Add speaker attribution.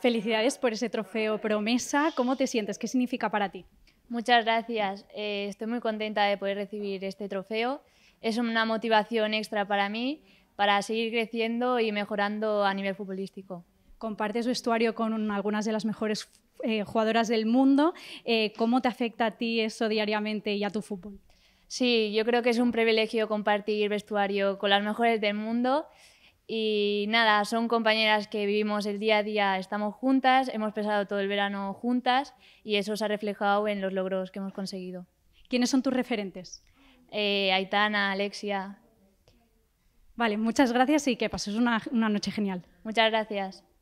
Speaker 1: Felicidades por ese trofeo promesa. ¿Cómo te sientes? ¿Qué significa para ti? Muchas
Speaker 2: gracias. Eh, estoy muy contenta de poder recibir este trofeo. Es una motivación extra para mí para seguir creciendo y mejorando
Speaker 1: a nivel futbolístico. Compartes vestuario con algunas de las mejores eh, jugadoras del mundo. Eh, ¿Cómo te afecta a ti eso diariamente y a tu fútbol? Sí, yo creo
Speaker 2: que es un privilegio compartir vestuario con las mejores del mundo y nada, son compañeras que vivimos el día a día, estamos juntas, hemos pasado todo el verano juntas y eso se ha reflejado en los logros que hemos conseguido. ¿Quiénes son tus referentes? Eh, Aitana, Alexia.
Speaker 1: Vale, muchas gracias y que pases una, una noche
Speaker 2: genial. Muchas gracias.